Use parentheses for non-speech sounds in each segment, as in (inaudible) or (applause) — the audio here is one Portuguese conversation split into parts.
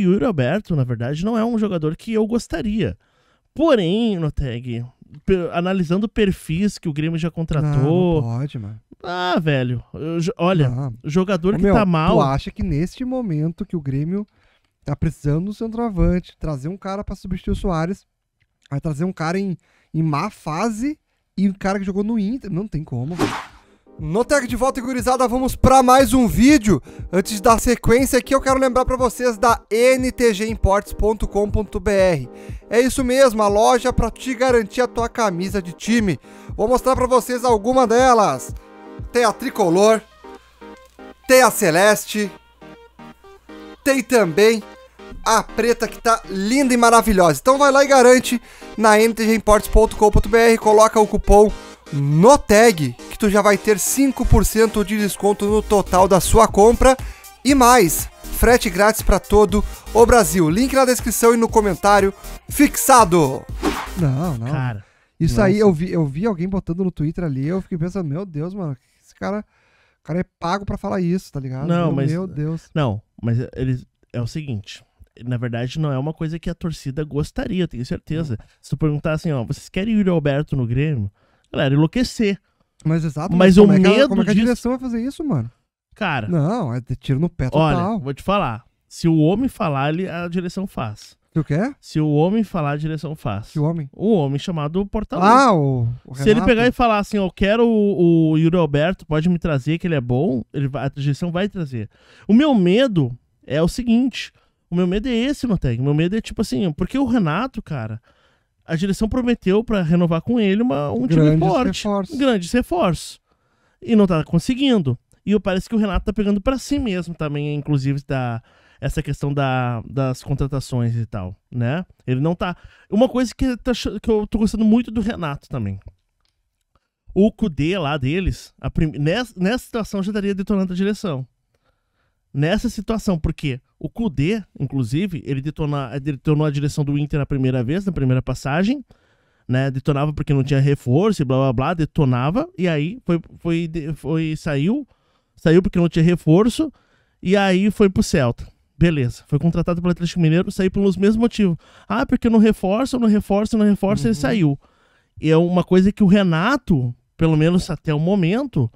Yuri Alberto, na verdade, não é um jogador que eu gostaria. Porém, no tag, analisando perfis que o Grêmio já contratou. Não, ah, não pode, mano. Ah, velho. Eu, olha, não. jogador Ô, que meu, tá mal. Tu acha que neste momento que o Grêmio tá precisando do centroavante, trazer um cara para substituir o Soares, vai trazer um cara em, em má fase e um cara que jogou no Inter. Não tem como, velho. Notec de volta, gurizada, vamos para mais um vídeo. Antes da sequência aqui, eu quero lembrar para vocês da ntgimports.com.br. É isso mesmo, a loja para te garantir a tua camisa de time. Vou mostrar para vocês alguma delas. Tem a tricolor, tem a celeste, tem também a preta que tá linda e maravilhosa. Então vai lá e garante na ntgimports.com.br, coloca o cupom NOTEG já vai ter 5% de desconto no total da sua compra e mais, frete grátis para todo o Brasil. Link na descrição e no comentário fixado. Não, não. Cara, isso nossa. aí eu vi, eu vi alguém botando no Twitter ali, eu fiquei pensando, meu Deus, mano, esse cara, o cara é pago para falar isso, tá ligado? Não, meu, mas meu Deus. Não, mas eles é o seguinte, na verdade, não é uma coisa que a torcida gostaria, eu tenho certeza. Se tu perguntar assim, ó, vocês querem o Yuri Alberto no Grêmio? Galera, enlouquecer. Mas exato, mas, o medo. É que, ela, como é que a disso... direção vai fazer isso, mano? Cara. Não, é tiro no pé total. Olha, vou te falar. Se o homem falar, ele, a direção faz. Tu o Se o homem falar, a direção faz. Que homem? O homem chamado porta Ah, o, o Se ele pegar e falar assim, eu quero o, o Yuri Alberto, pode me trazer, que ele é bom, ele vai, a direção vai trazer. O meu medo é o seguinte, o meu medo é esse, Noteg. O meu medo é tipo assim, porque o Renato, cara, a direção prometeu para renovar com ele uma, um Grandes time forte. Reforços. Grandes reforços. E não tá conseguindo. E parece que o Renato tá pegando para si mesmo também, inclusive, da, essa questão da, das contratações e tal, né? Ele não tá. Uma coisa que, tá, que eu tô gostando muito do Renato também. O Kudê lá deles, a prim... nessa, nessa situação já estaria detonando a direção. Nessa situação, por quê? O Kudê, inclusive, ele, detonou detonou a direção do Inter na primeira vez, na primeira passagem. Né, detonava porque não tinha reforço e blá blá blá, detonava. E aí foi, foi, foi, saiu, saiu porque não tinha reforço. E aí foi pro Celta. Beleza, foi contratado pelo Atlético Mineiro, saiu pelos mesmos motivos. Ah, porque não reforça, não reforça, não reforça, uhum. ele saiu. E é uma coisa que o Renato, pelo menos até o momento,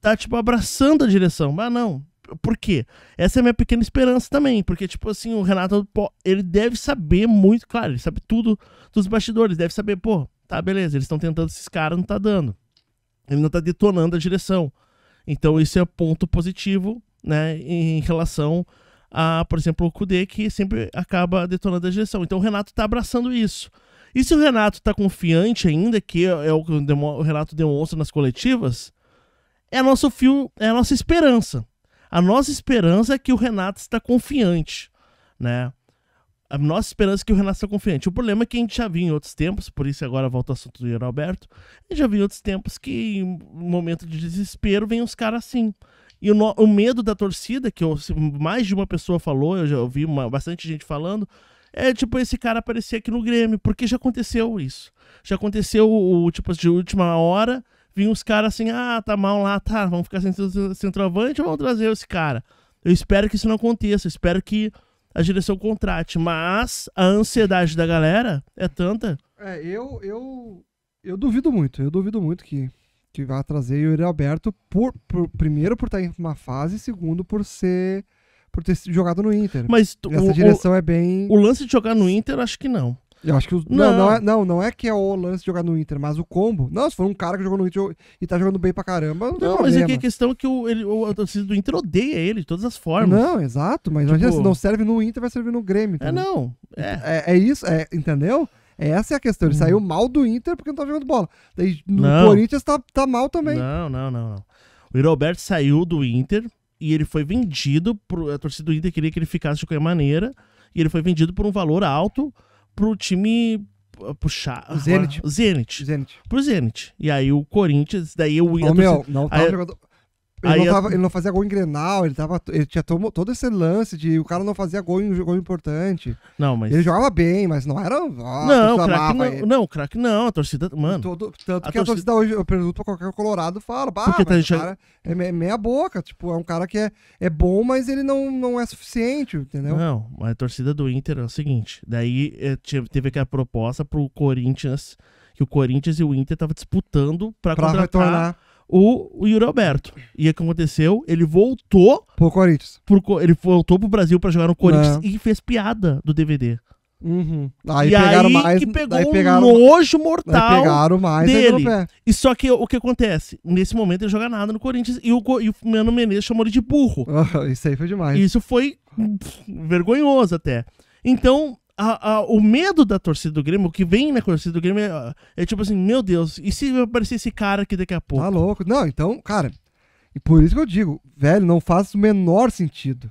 tá tipo abraçando a direção. Mas não, por quê? Essa é a minha pequena esperança também, porque, tipo assim, o Renato, ele deve saber muito, claro, ele sabe tudo dos bastidores, deve saber, pô, tá, beleza, eles estão tentando esses caras, não tá dando. Ele não tá detonando a direção. Então, isso é ponto positivo, né, em relação a, por exemplo, o Kudê, que sempre acaba detonando a direção. Então, o Renato tá abraçando isso. E se o Renato tá confiante ainda, que é, é o que o Renato demonstra nas coletivas, é nosso fio, é a nossa esperança. A nossa esperança é que o Renato está confiante, né? A nossa esperança é que o Renato está confiante. O problema é que a gente já viu em outros tempos, por isso agora volta o assunto do Yuri Alberto, a gente já viu em outros tempos que em momento de desespero vem os caras assim. E o, no, o, medo da torcida, que eu, mais de uma pessoa falou, eu já ouvi uma, bastante gente falando, é tipo esse cara aparecer aqui no Grêmio, porque já aconteceu isso. Já aconteceu o tipo de última hora vinha os caras assim, ah, tá mal lá, tá, vamos ficar sem centroavante, vamos trazer esse cara. Eu espero que isso não aconteça, espero que a direção contrate, mas a ansiedade da galera é tanta. É, eu eu eu duvido muito, eu duvido muito que que vá trazer o Yuri Alberto por, por primeiro por estar em uma fase, segundo por ser por ter jogado no Inter. Mas essa o, direção o, é bem O lance de jogar no Inter, acho que não. Eu acho que os... não. Não, não, é, não, não, é, que é o lance de jogar no Inter, mas o combo. Não, se for um cara que jogou no Inter e tá jogando bem pra caramba, não, não tem problema. mas é que a questão é que o, ele, o, a torcida do Inter odeia ele de todas as formas. Não, exato, mas tipo... imagina, se não serve no Inter, vai servir no Grêmio. Então. É, não. É. é, é isso, é, entendeu? Essa é a questão. Ele hum. saiu mal do Inter porque não tá jogando bola. Daí no não. Corinthians tá, tá mal também. Não, não, não, não. O Roberto saiu do Inter e ele foi vendido. Pro, a torcida do Inter queria que ele ficasse de qualquer maneira. E ele foi vendido por um valor alto pro time uh, puxar. O Zenit. Zenit. Zenit. Pro Zenit. E aí o Corinthians, daí o ia. Ô, meu, assim, não tá aí, um jogador. Ele, aí não tava, ele não fazia gol em Grenal, ele, tava, ele tinha todo, todo esse lance de o cara não fazia gol em um gol importante. Não, mas... Ele jogava bem, mas não era... Ó, não, craque não, craque não, a torcida... Mano... Todo, tanto a que torcida... a torcida hoje, eu pergunto pra qualquer colorado, fala, bah, Porque tá o cara é meia boca, tipo, é um cara que é, é bom, mas ele não, não é suficiente, entendeu? Não, a torcida do Inter é o seguinte, daí eh, teve aquela proposta pro Corinthians, que o Corinthians e o Inter estavam disputando pra, pra contratar... Retornar o, o Yuri Alberto. E o que aconteceu? Ele voltou. Pro Corinthians. Pro, ele voltou pro Brasil pra jogar no Corinthians é. e fez piada do DVD. Uhum. Aí e pegaram aí mais, que pegou aí pegaram, um nojo mortal pegaram mais dele. E só que o que acontece? Nesse momento ele joga nada no Corinthians e o, e o Mano Menezes chamou ele de burro. (laughs) isso aí foi demais. Isso foi pff, vergonhoso até. Então, a, a, o medo da torcida do Grêmio, o que vem na torcida do Grêmio é, é, tipo assim, meu Deus, e se aparecer esse cara aqui daqui a pouco? Tá louco. Não, então, cara, e por isso que eu digo, velho, não faz o menor sentido.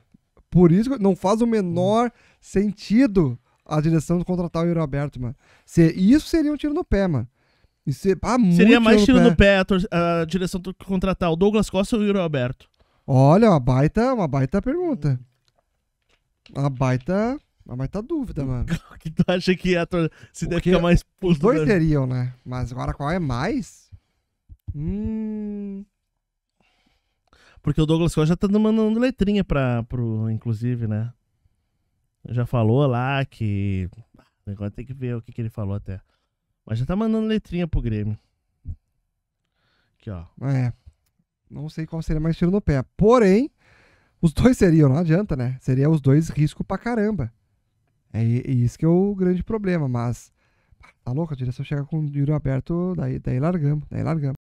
Por isso que não faz o menor sentido a direção de contratar o Yuri Alberto, mano. Se, isso seria um tiro no pé, mano. Isso é, ah, seria mais tiro, tiro no pé, no pé a, a, direção de contratar o Douglas Costa ou o Yuri Alberto? Olha, uma baita, uma baita pergunta. Uma baita mas tá dúvida, mano. (laughs) que tu acha que a tor... se deve ficar mais puto? Os dois né? teriam, né? Mas agora qual é mais? Hum. Porque o Douglas Costa já tá mandando letrinha pra, pro, inclusive, né? Já falou lá que. Agora ah, tem que ver o que, que ele falou até. Mas já tá mandando letrinha pro Grêmio. Aqui, ó. É. Não sei qual seria mais tiro no pé. Porém, os dois seriam, não adianta, né? Seria os dois risco pra caramba. É, isso que é o grande problema, mas tá louco, a direção chega com o Yuri aberto, daí, daí largamos, daí largamos.